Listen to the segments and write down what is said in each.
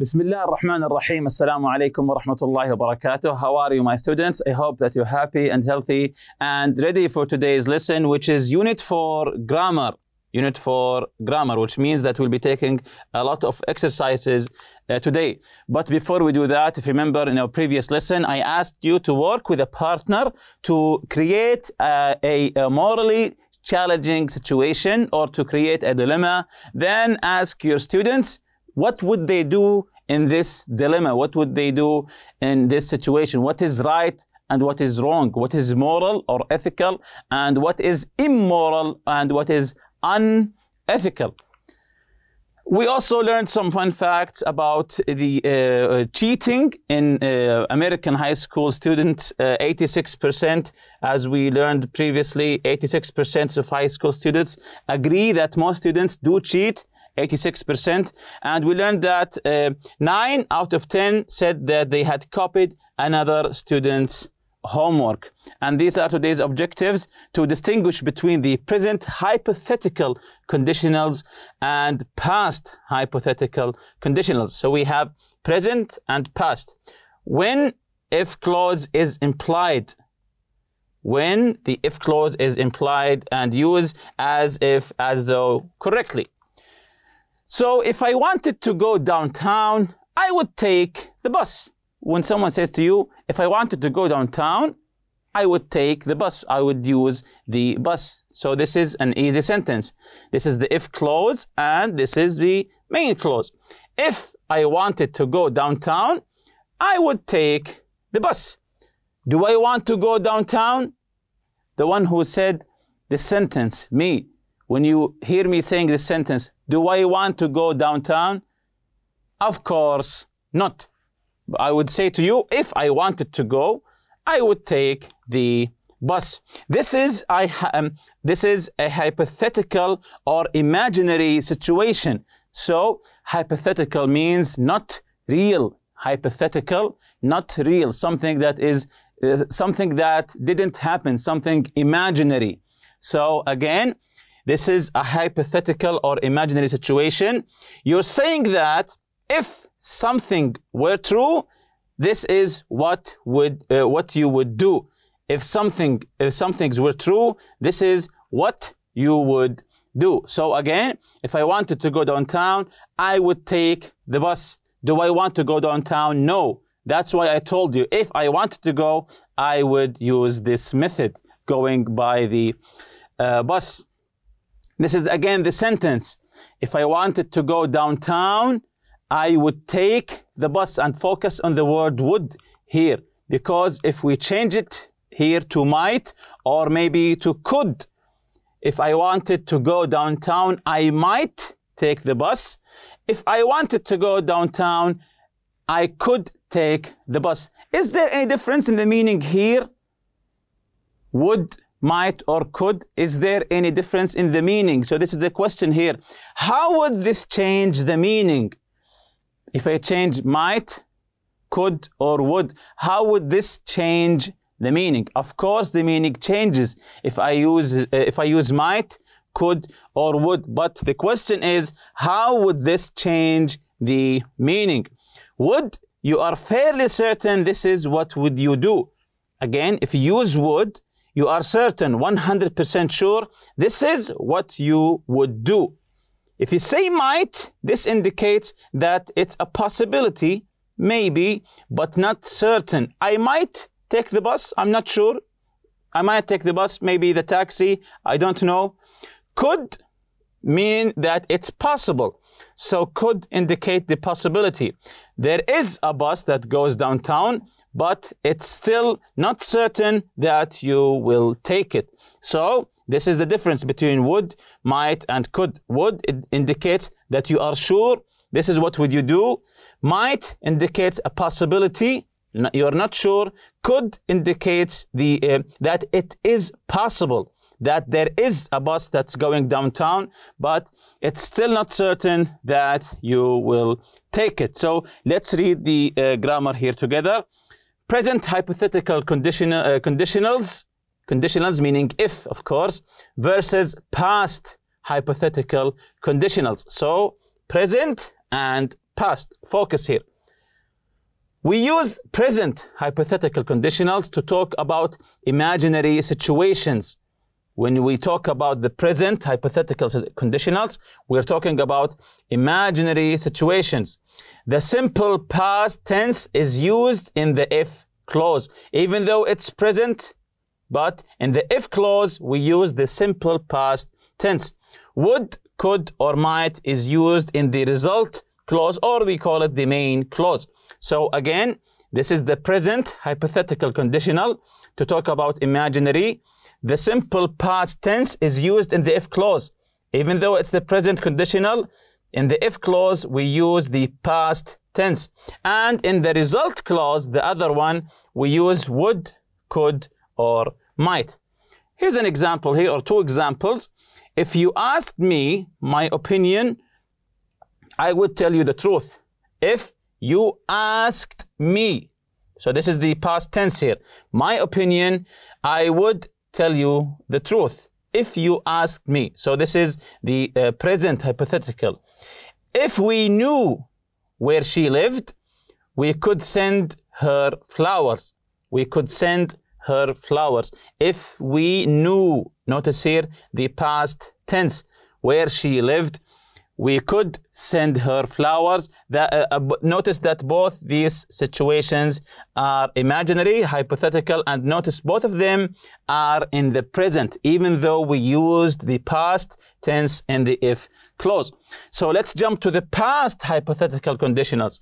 بسم الله الرحمن الرحيم السلام عليكم ورحمة الله وبركاته How are you my students? I hope that you're happy and healthy and ready for today's lesson which is unit for grammar unit for grammar which means that we'll be taking a lot of exercises uh, today but before we do that if you remember in our previous lesson I asked you to work with a partner to create uh, a, a morally challenging situation or to create a dilemma then ask your students what would they do in this dilemma? What would they do in this situation? What is right and what is wrong? What is moral or ethical? And what is immoral and what is unethical? We also learned some fun facts about the uh, cheating in uh, American high school students. Uh, 86%, as we learned previously, 86% of high school students agree that most students do cheat 86%. And we learned that uh, 9 out of 10 said that they had copied another student's homework. And these are today's objectives to distinguish between the present hypothetical conditionals and past hypothetical conditionals. So we have present and past. When if clause is implied, when the if clause is implied and used as if, as though, correctly. So if I wanted to go downtown, I would take the bus. When someone says to you, if I wanted to go downtown, I would take the bus. I would use the bus. So this is an easy sentence. This is the if clause and this is the main clause. If I wanted to go downtown, I would take the bus. Do I want to go downtown? The one who said the sentence, me. When you hear me saying this sentence, do I want to go downtown? Of course not. I would say to you, if I wanted to go, I would take the bus. This is I um, this is a hypothetical or imaginary situation. So hypothetical means not real. Hypothetical, not real. Something that is uh, something that didn't happen. Something imaginary. So again, this is a hypothetical or imaginary situation. You're saying that if something were true, this is what would uh, what you would do. If something if some things were true, this is what you would do. So again, if I wanted to go downtown, I would take the bus. Do I want to go downtown? No. That's why I told you if I wanted to go, I would use this method going by the uh, bus. This is again the sentence. If I wanted to go downtown, I would take the bus and focus on the word would here. Because if we change it here to might or maybe to could, if I wanted to go downtown, I might take the bus. If I wanted to go downtown, I could take the bus. Is there any difference in the meaning here? Would might or could. Is there any difference in the meaning? So this is the question here. How would this change the meaning? If I change might, could, or would, how would this change the meaning? Of course, the meaning changes if I use uh, if I use might, could, or would. But the question is, how would this change the meaning? Would you are fairly certain this is what would you do? Again, if you use would, you are certain, 100% sure, this is what you would do. If you say might, this indicates that it's a possibility, maybe, but not certain. I might take the bus, I'm not sure. I might take the bus, maybe the taxi, I don't know. Could mean that it's possible. So could indicate the possibility. There is a bus that goes downtown but it's still not certain that you will take it. So this is the difference between would, might, and could. Would it indicates that you are sure this is what would you do. Might indicates a possibility. You are not sure. Could indicates the uh, that it is possible that there is a bus that's going downtown, but it's still not certain that you will take it. So let's read the uh, grammar here together present hypothetical conditional, uh, conditionals, conditionals meaning if, of course, versus past hypothetical conditionals. So present and past, focus here. We use present hypothetical conditionals to talk about imaginary situations when we talk about the present hypothetical conditionals, we're talking about imaginary situations. The simple past tense is used in the if clause, even though it's present, but in the if clause, we use the simple past tense. Would, could, or might is used in the result clause, or we call it the main clause. So again, this is the present hypothetical conditional to talk about imaginary the simple past tense is used in the if clause. Even though it's the present conditional, in the if clause, we use the past tense. And in the result clause, the other one, we use would, could, or might. Here's an example here, or two examples. If you asked me my opinion, I would tell you the truth. If you asked me, so this is the past tense here. My opinion, I would tell you the truth. If you asked me, so this is the uh, present hypothetical. If we knew where she lived, we could send her flowers. We could send her flowers. If we knew, notice here the past tense, where she lived, we could send her flowers. That, uh, uh notice that both these situations are imaginary, hypothetical, and notice both of them are in the present, even though we used the past tense and the if clause. So let's jump to the past hypothetical conditionals.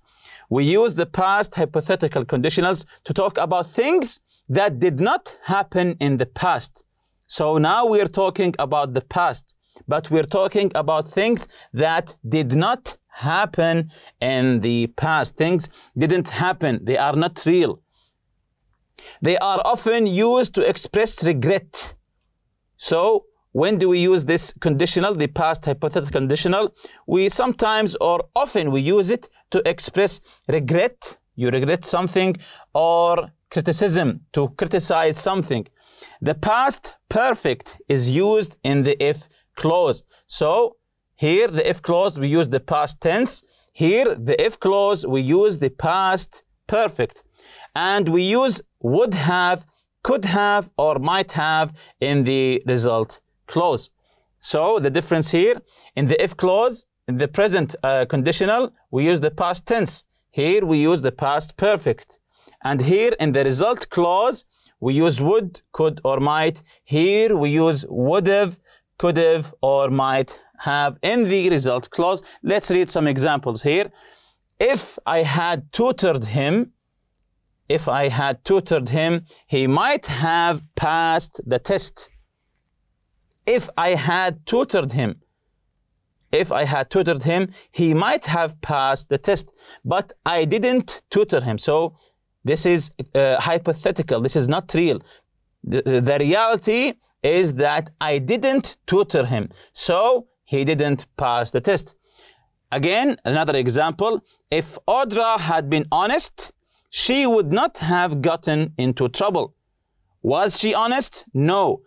We use the past hypothetical conditionals to talk about things that did not happen in the past. So now we're talking about the past but we're talking about things that did not happen in the past. Things didn't happen, they are not real. They are often used to express regret. So, when do we use this conditional, the past hypothetical conditional? We sometimes or often we use it to express regret. You regret something or criticism, to criticize something. The past perfect is used in the if closed. So here the if closed, we use the past tense. Here the if clause, we use the past perfect. And we use would have, could have, or might have in the result clause. So the difference here, in the if clause, in the present uh, conditional, we use the past tense. Here we use the past perfect. And here in the result clause, we use would, could, or might. Here we use would have, could have or might have in the result clause. Let's read some examples here. If I had tutored him, if I had tutored him, he might have passed the test. If I had tutored him, if I had tutored him, he might have passed the test, but I didn't tutor him. So this is uh, hypothetical. This is not real. The, the reality is that I didn't tutor him. So he didn't pass the test. Again, another example. If Audra had been honest, she would not have gotten into trouble. Was she honest? No.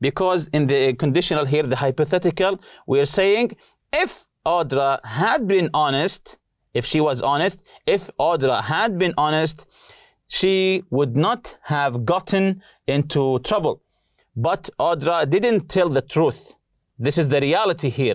Because in the conditional here, the hypothetical, we're saying if Audra had been honest, if she was honest, if Audra had been honest, she would not have gotten into trouble. But Odra didn't tell the truth. This is the reality here.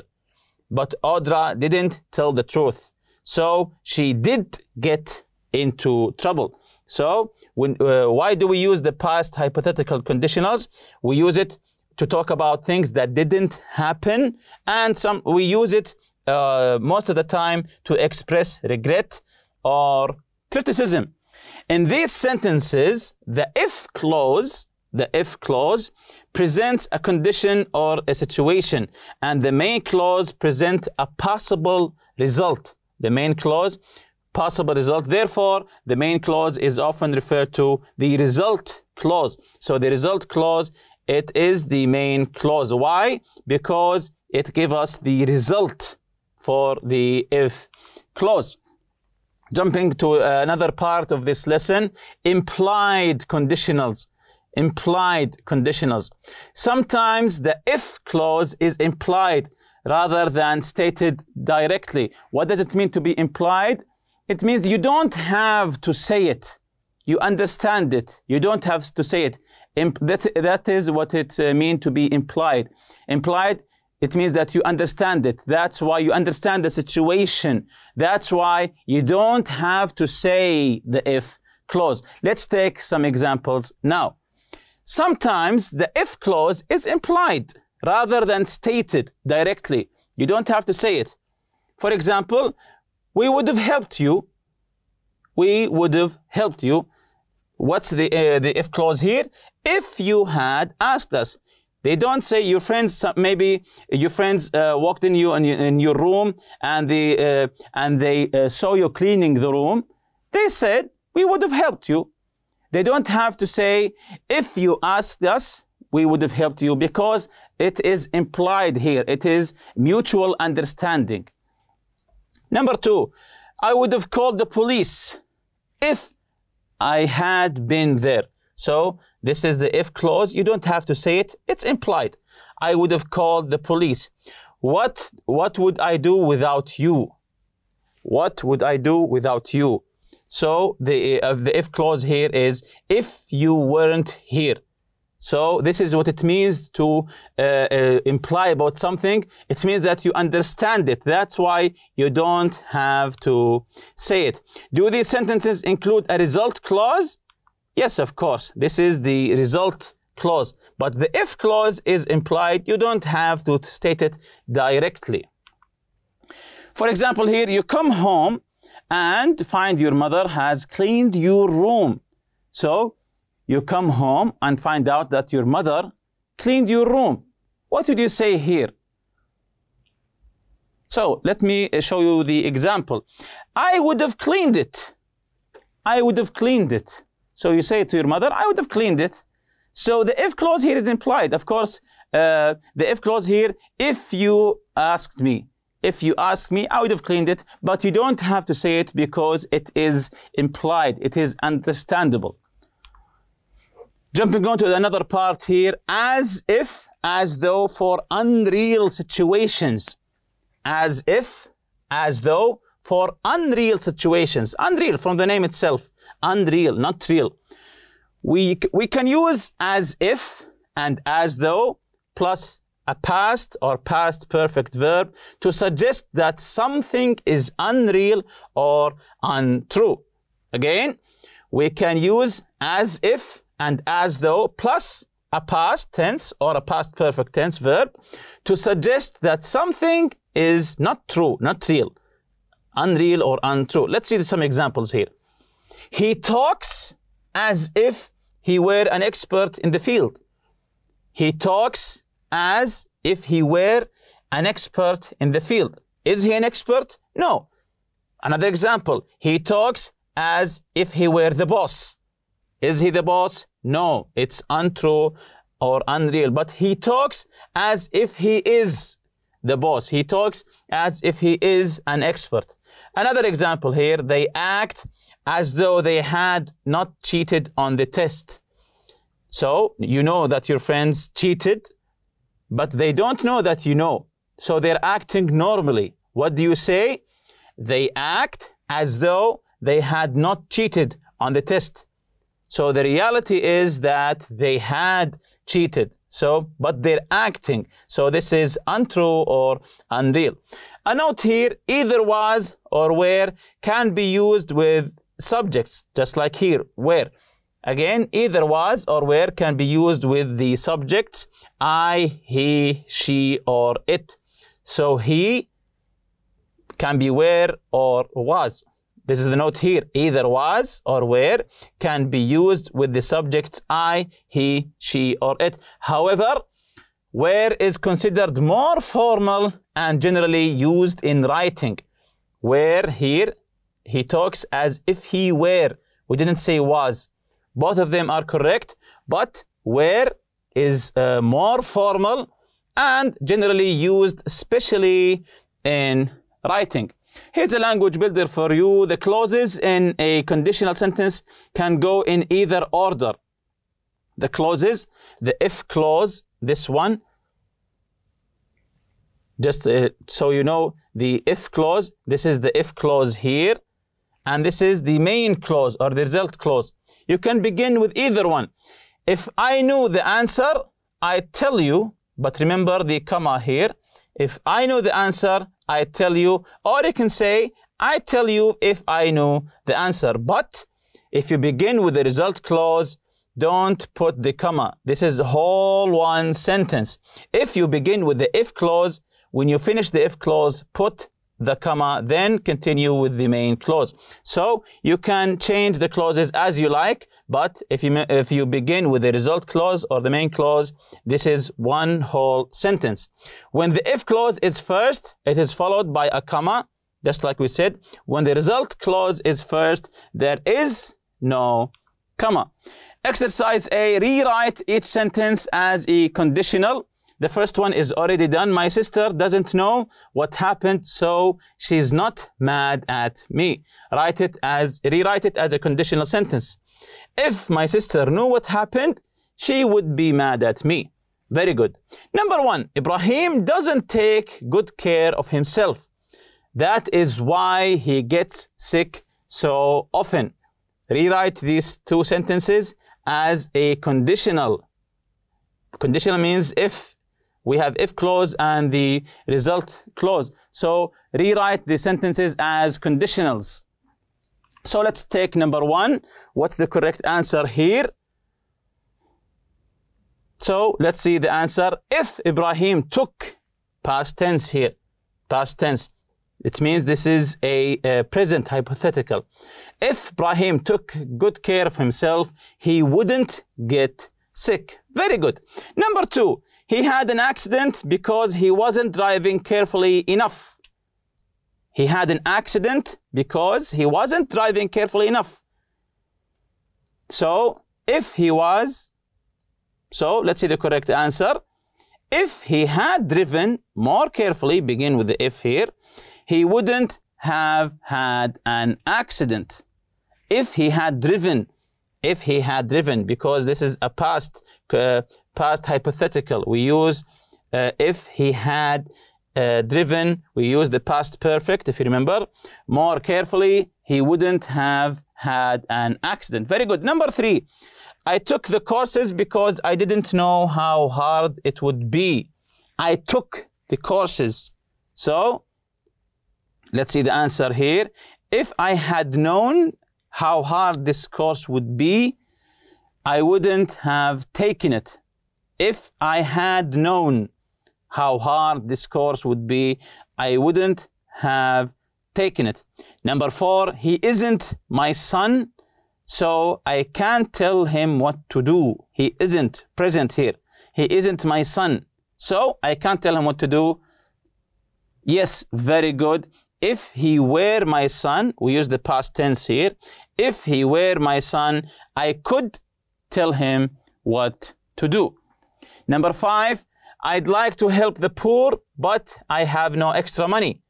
But Odra didn't tell the truth. So she did get into trouble. So when, uh, why do we use the past hypothetical conditionals? We use it to talk about things that didn't happen. And some we use it uh, most of the time to express regret or criticism. In these sentences, the if clause the if clause, presents a condition or a situation, and the main clause present a possible result. The main clause, possible result. Therefore, the main clause is often referred to the result clause. So the result clause, it is the main clause. Why? Because it gives us the result for the if clause. Jumping to another part of this lesson, implied conditionals implied conditionals. Sometimes the if clause is implied rather than stated directly. What does it mean to be implied? It means you don't have to say it. You understand it. You don't have to say it. Imp that, that is what it uh, means to be implied. Implied, it means that you understand it. That's why you understand the situation. That's why you don't have to say the if clause. Let's take some examples now. Sometimes the if clause is implied rather than stated directly. You don't have to say it. For example, we would have helped you. We would have helped you. What's the, uh, the if clause here? If you had asked us. They don't say your friends, maybe your friends uh, walked in you in, your room and they, uh, and they uh, saw you cleaning the room. They said, we would have helped you they don't have to say, if you asked us, we would have helped you because it is implied here. It is mutual understanding. Number two, I would have called the police if I had been there. So this is the if clause. You don't have to say it. It's implied. I would have called the police. What, what would I do without you? What would I do without you? So the, uh, the if clause here is if you weren't here. So this is what it means to uh, uh, imply about something. It means that you understand it. That's why you don't have to say it. Do these sentences include a result clause? Yes, of course. This is the result clause. But the if clause is implied. You don't have to state it directly. For example, here you come home and find your mother has cleaned your room. So you come home and find out that your mother cleaned your room. What would you say here? So let me uh, show you the example. I would have cleaned it. I would have cleaned it. So you say to your mother, I would have cleaned it. So the if clause here is implied. Of course, uh, the if clause here, if you asked me if you ask me, I would have cleaned it, but you don't have to say it because it is implied, it is understandable. Jumping on to another part here, as if, as though for unreal situations. As if, as though for unreal situations. Unreal from the name itself. Unreal, not real. We, we can use as if and as though plus a past or past perfect verb to suggest that something is unreal or untrue. Again, we can use as if and as though plus a past tense or a past perfect tense verb to suggest that something is not true, not real, unreal or untrue. Let's see some examples here. He talks as if he were an expert in the field. He talks as if he were an expert in the field. Is he an expert? No. Another example, he talks as if he were the boss. Is he the boss? No, it's untrue or unreal. But he talks as if he is the boss. He talks as if he is an expert. Another example here, they act as though they had not cheated on the test. So you know that your friends cheated but they don't know that you know. So they're acting normally. What do you say? They act as though they had not cheated on the test. So the reality is that they had cheated. So, but they're acting. So this is untrue or unreal. A note here, either was or where can be used with subjects, just like here, where. Again, either was or were can be used with the subjects I, he, she, or it. So he can be where or was. This is the note here. Either was or where can be used with the subjects I, he, she, or it. However, where is considered more formal and generally used in writing. Where here, he talks as if he were. We didn't say was. Both of them are correct, but where is uh, more formal and generally used especially in writing. Here's a language builder for you. The clauses in a conditional sentence can go in either order. The clauses, the if clause, this one, just uh, so you know, the if clause, this is the if clause here. And this is the main clause or the result clause. You can begin with either one. If I know the answer, I tell you, but remember the comma here. If I know the answer, I tell you. Or you can say, I tell you if I know the answer. But if you begin with the result clause, don't put the comma. This is whole one sentence. If you begin with the if clause, when you finish the if clause, put the comma, then continue with the main clause. So you can change the clauses as you like, but if you, if you begin with the result clause or the main clause, this is one whole sentence. When the if clause is first, it is followed by a comma, just like we said. When the result clause is first, there is no comma. Exercise A, rewrite each sentence as a conditional the first one is already done. My sister doesn't know what happened, so she's not mad at me. Write it as, rewrite it as a conditional sentence. If my sister knew what happened, she would be mad at me. Very good. Number one, Ibrahim doesn't take good care of himself. That is why he gets sick so often. Rewrite these two sentences as a conditional. Conditional means if we have if clause and the result clause. So rewrite the sentences as conditionals. So let's take number one. What's the correct answer here? So let's see the answer. If Ibrahim took past tense here, past tense, it means this is a, a present hypothetical. If Ibrahim took good care of himself, he wouldn't get sick. Very good. Number two, he had an accident because he wasn't driving carefully enough. He had an accident because he wasn't driving carefully enough. So, if he was, so let's see the correct answer. If he had driven more carefully, begin with the if here, he wouldn't have had an accident. If he had driven if he had driven, because this is a past, uh, past hypothetical. We use uh, if he had uh, driven, we use the past perfect, if you remember. More carefully, he wouldn't have had an accident. Very good. Number three, I took the courses because I didn't know how hard it would be. I took the courses. So, let's see the answer here. If I had known how hard this course would be, I wouldn't have taken it if I had known how hard this course would be, I wouldn't have taken it. Number four, he isn't my son, so I can't tell him what to do. He isn't present here. He isn't my son, so I can't tell him what to do. Yes, very good. If he were my son, we use the past tense here. If he were my son, I could tell him what to do. Number five, I'd like to help the poor, but I have no extra money.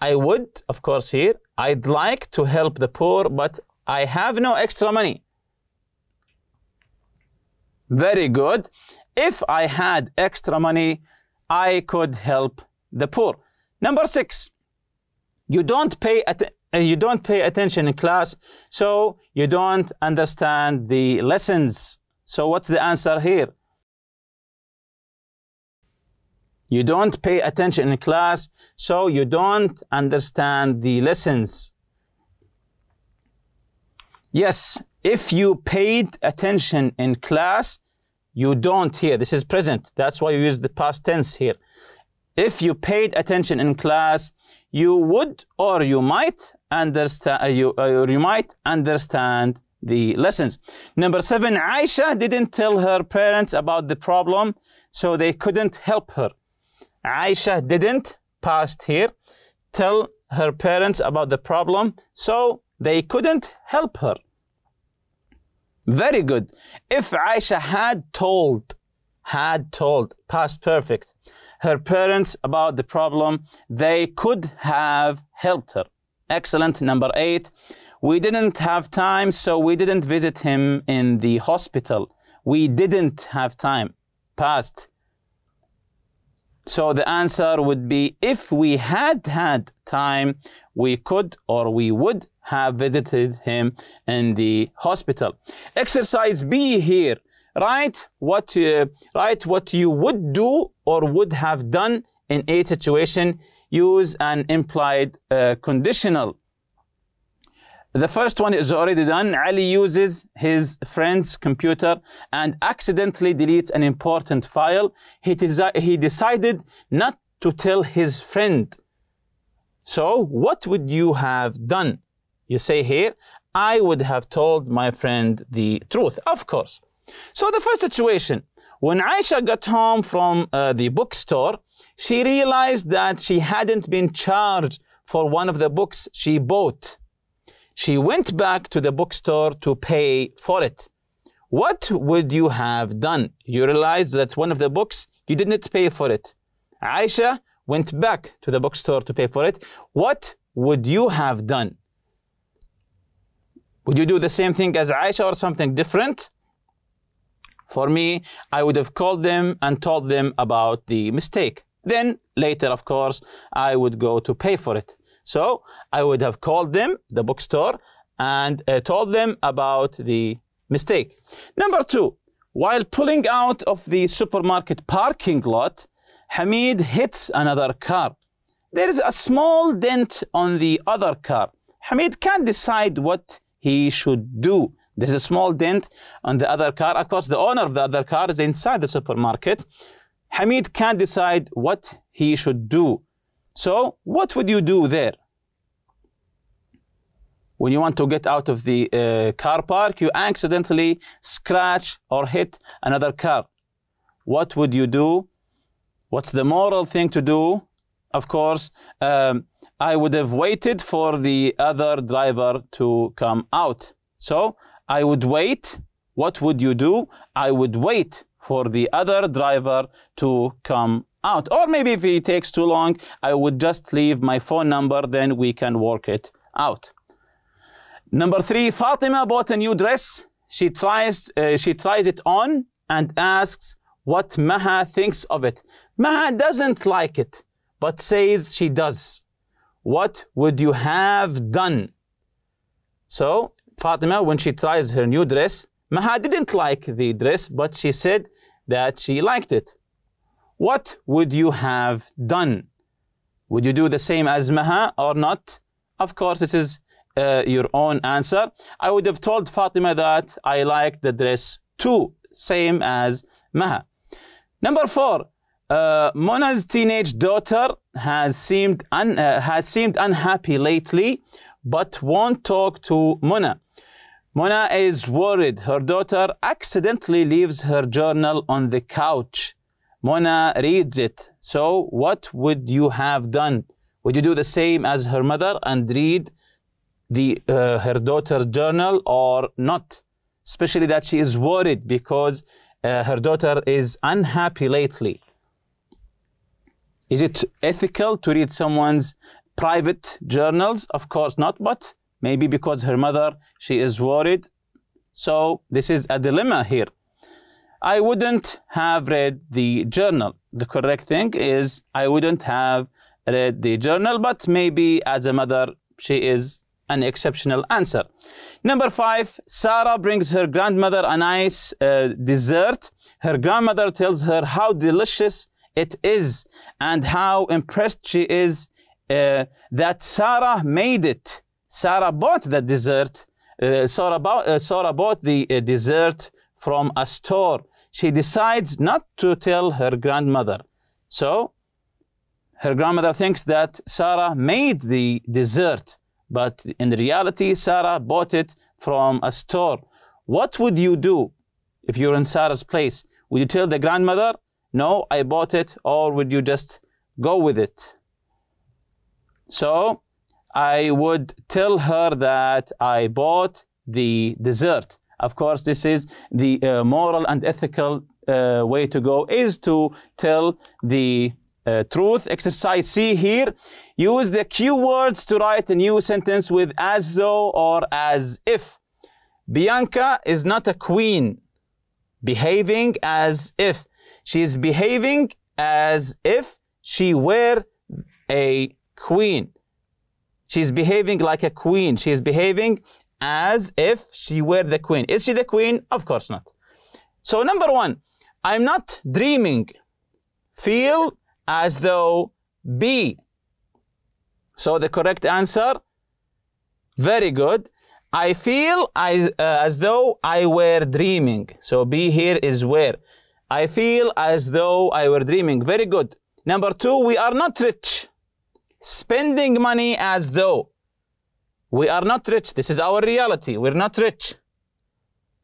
I would, of course, here, I'd like to help the poor, but I have no extra money. Very good. If I had extra money, I could help the poor. Number six, you don't pay, and you don't pay attention in class, so you don't understand the lessons. So what's the answer here? You don't pay attention in class, so you don't understand the lessons. Yes, if you paid attention in class, you don't hear. This is present. That's why you use the past tense here if you paid attention in class, you would or you might understand, uh, you, uh, you might understand the lessons. Number seven, Aisha didn't tell her parents about the problem, so they couldn't help her. Aisha didn't, past here, tell her parents about the problem, so they couldn't help her. Very good. If Aisha had told, had told, past perfect, her parents about the problem. They could have helped her. Excellent. Number eight, we didn't have time, so we didn't visit him in the hospital. We didn't have time. Past. So the answer would be if we had had time, we could or we would have visited him in the hospital. Exercise B here. Write what, uh, write what you would do or would have done in a situation, use an implied uh, conditional. The first one is already done. Ali uses his friend's computer and accidentally deletes an important file. He, he decided not to tell his friend. So, what would you have done? You say here, I would have told my friend the truth, of course. So, the first situation, when Aisha got home from uh, the bookstore, she realized that she hadn't been charged for one of the books she bought. She went back to the bookstore to pay for it. What would you have done? You realized that one of the books, you didn't pay for it. Aisha went back to the bookstore to pay for it. What would you have done? Would you do the same thing as Aisha or something different? For me, I would have called them and told them about the mistake. Then later, of course, I would go to pay for it. So I would have called them, the bookstore, and uh, told them about the mistake. Number two, while pulling out of the supermarket parking lot, Hamid hits another car. There is a small dent on the other car. Hamid can't decide what he should do. There's a small dent on the other car. Of course, the owner of the other car is inside the supermarket. Hamid can't decide what he should do. So, what would you do there? When you want to get out of the uh, car park, you accidentally scratch or hit another car. What would you do? What's the moral thing to do? Of course, um, I would have waited for the other driver to come out. So I would wait. What would you do? I would wait for the other driver to come out. Or maybe if it takes too long, I would just leave my phone number, then we can work it out. Number three, Fatima bought a new dress. She tries, uh, she tries it on and asks what Maha thinks of it. Maha doesn't like it, but says she does. What would you have done? So Fatima, when she tries her new dress, Maha didn't like the dress, but she said that she liked it. What would you have done? Would you do the same as Maha or not? Of course, this is uh, your own answer. I would have told Fatima that I like the dress too, same as Maha. Number four, uh, Mona's teenage daughter has seemed, uh, has seemed unhappy lately, but won't talk to Mona. Mona is worried her daughter accidentally leaves her journal on the couch. Mona reads it. So, what would you have done? Would you do the same as her mother and read the uh, her daughter's journal or not? Especially that she is worried because uh, her daughter is unhappy lately. Is it ethical to read someone's private journals? Of course not, but Maybe because her mother, she is worried. So this is a dilemma here. I wouldn't have read the journal. The correct thing is I wouldn't have read the journal, but maybe as a mother, she is an exceptional answer. Number five, Sarah brings her grandmother a nice uh, dessert. Her grandmother tells her how delicious it is and how impressed she is uh, that Sarah made it. Sarah bought the dessert. Uh, Sarah, bought, uh, Sarah bought the uh, dessert from a store. She decides not to tell her grandmother. So her grandmother thinks that Sarah made the dessert, but in reality, Sarah bought it from a store. What would you do if you're in Sarah's place? Would you tell the grandmother, no, I bought it, or would you just go with it? So I would tell her that I bought the dessert. Of course, this is the uh, moral and ethical uh, way to go is to tell the uh, truth. Exercise C here. Use the cue words to write a new sentence with as though or as if. Bianca is not a queen behaving as if. She is behaving as if she were a queen. She's behaving like a queen. She is behaving as if she were the queen. Is she the queen? Of course not. So number one, I'm not dreaming. Feel as though be. So the correct answer, very good. I feel as, uh, as though I were dreaming. So be here is where. I feel as though I were dreaming. Very good. Number two, we are not rich spending money as though we are not rich. This is our reality. We're not rich.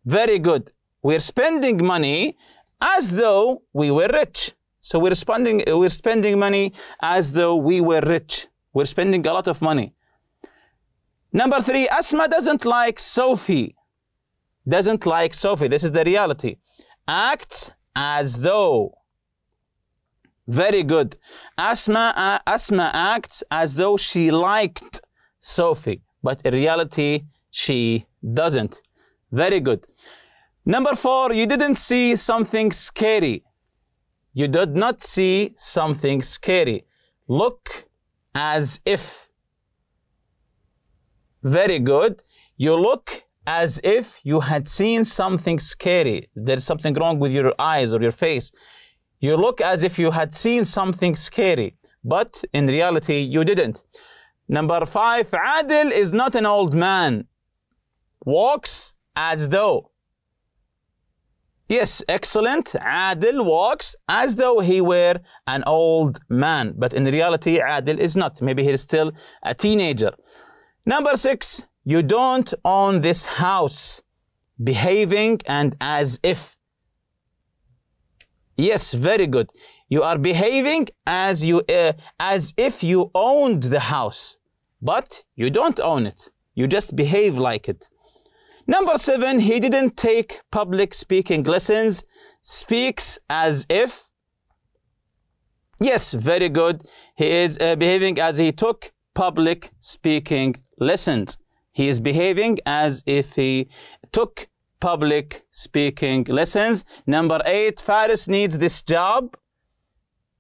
Very good. We're spending money as though we were rich. So we're spending, we're spending money as though we were rich. We're spending a lot of money. Number three, Asma doesn't like Sophie. Doesn't like Sophie. This is the reality. Acts as though very good. Asma, uh, Asma acts as though she liked Sophie, but in reality, she doesn't. Very good. Number four, you didn't see something scary. You did not see something scary. Look as if. Very good. You look as if you had seen something scary. There's something wrong with your eyes or your face. You look as if you had seen something scary, but in reality, you didn't. Number five, Adil is not an old man. Walks as though. Yes, excellent. Adil walks as though he were an old man. But in reality, Adil is not. Maybe he's still a teenager. Number six, you don't own this house. Behaving and as if. Yes, very good. You are behaving as you uh, as if you owned the house, but you don't own it. You just behave like it. Number seven, he didn't take public speaking lessons, speaks as if. Yes, very good. He is uh, behaving as he took public speaking lessons. He is behaving as if he took public speaking lessons. Number eight, Faris needs this job,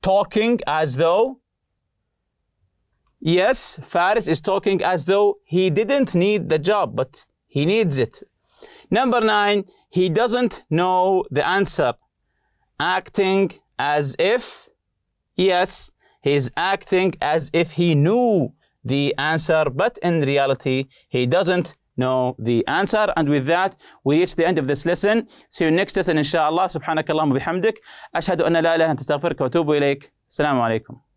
talking as though. Yes, Faris is talking as though he didn't need the job, but he needs it. Number nine, he doesn't know the answer, acting as if. Yes, he's acting as if he knew the answer, but in reality, he doesn't know the answer. And with that, we reach the end of this lesson. See you next lesson, inshallah. سبحانك اللهم وبحمدك. أشهد أن لا إله إلا أنت أستغفرك وأتوب إليك. السلام